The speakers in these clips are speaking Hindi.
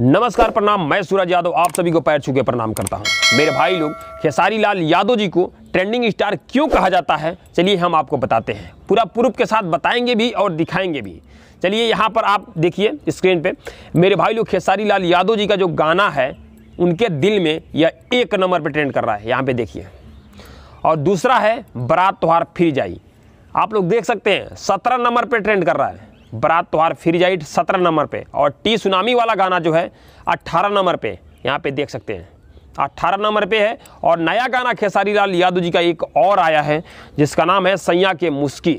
नमस्कार प्रणाम मैं सूरज यादव आप सभी को पैर छूके प्रणाम करता हूं मेरे भाई लोग खेसारी लाल यादव जी को ट्रेंडिंग स्टार क्यों कहा जाता है चलिए हम आपको बताते हैं पूरा प्रूफ के साथ बताएंगे भी और दिखाएंगे भी चलिए यहाँ पर आप देखिए स्क्रीन पे मेरे भाई लोग खेसारी लाल यादव जी का जो गाना है उनके दिल में यह एक नंबर पर ट्रेंड कर रहा है यहाँ पर देखिए और दूसरा है बरात त्यौहार फिर जाई आप लोग देख सकते हैं सत्रह नंबर पर ट्रेंड कर रहा है बारात त्योहार फिर जाइट सत्रह नंबर पे और टी सुनामी वाला गाना जो है अट्ठारह नंबर पे यहाँ पे देख सकते हैं अट्ठारह नंबर पे है और नया गाना खेसारी लाल यादव जी का एक और आया है जिसका नाम है सैया के मुस्की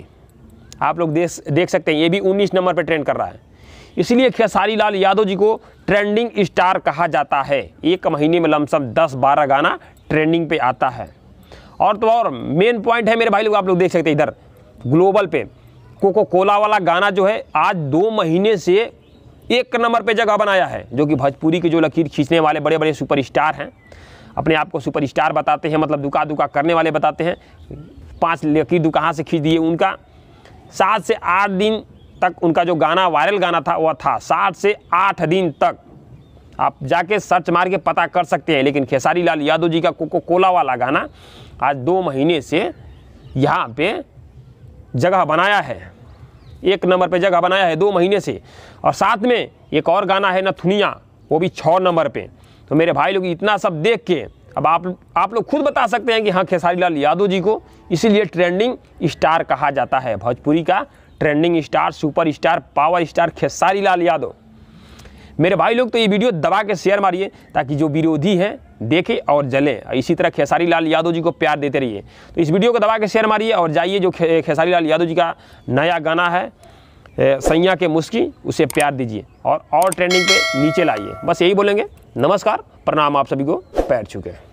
आप लोग देख देख सकते हैं ये भी उन्नीस नंबर पर ट्रेंड कर रहा है इसलिए खेसारी लाल यादव जी को ट्रेंडिंग स्टार कहा जाता है एक महीने में लमसम दस बारह गाना ट्रेंडिंग पे आता है और तो और मेन पॉइंट है मेरे भाई लोग आप लोग देख सकते हैं इधर ग्लोबल पे कोको कोला वाला गाना जो है आज दो महीने से एक नंबर पे जगह बनाया है जो कि भोजपुरी के जो लकीर खींचने वाले बड़े बड़े सुपरस्टार हैं अपने आप को सुपरस्टार बताते हैं मतलब दुका दुका करने वाले बताते हैं पांच लकीर दु कहाँ से खींच दिए उनका सात से आठ दिन तक उनका जो गाना वायरल गाना था वह था सात से आठ दिन तक आप जाके सर्च मार के पता कर सकते हैं लेकिन खेसारी लाल यादव जी का कोको कोला वाला गाना आज दो महीने से यहाँ पे जगह बनाया है एक नंबर पे जगह बनाया है दो महीने से और साथ में एक और गाना है नथुनिया वो भी छः नंबर पे तो मेरे भाई लोग इतना सब देख के अब आप आप लोग खुद बता सकते हैं कि हाँ खेसारी लाल यादव जी को इसीलिए ट्रेंडिंग स्टार कहा जाता है भोजपुरी का trending star super star power star Khesari Lal Yadav मेरे भाई लोग तो ये वीडियो दबा के शेयर मारिए ताकि जो विरोधी है देखे और जले इसी तरह खेसारी लाल यादव जी को प्यार देते रहिए तो इस वीडियो को दबा के शेयर मारिए और जाइए जो खे, खेसारी लाल यादव जी का नया गाना है सैया के मुस्की उसे प्यार दीजिए और और ट्रेंडिंग पे नीचे लाइए बस यही बोलेंगे नमस्कार प्रणाम आप सभी को पैर छुके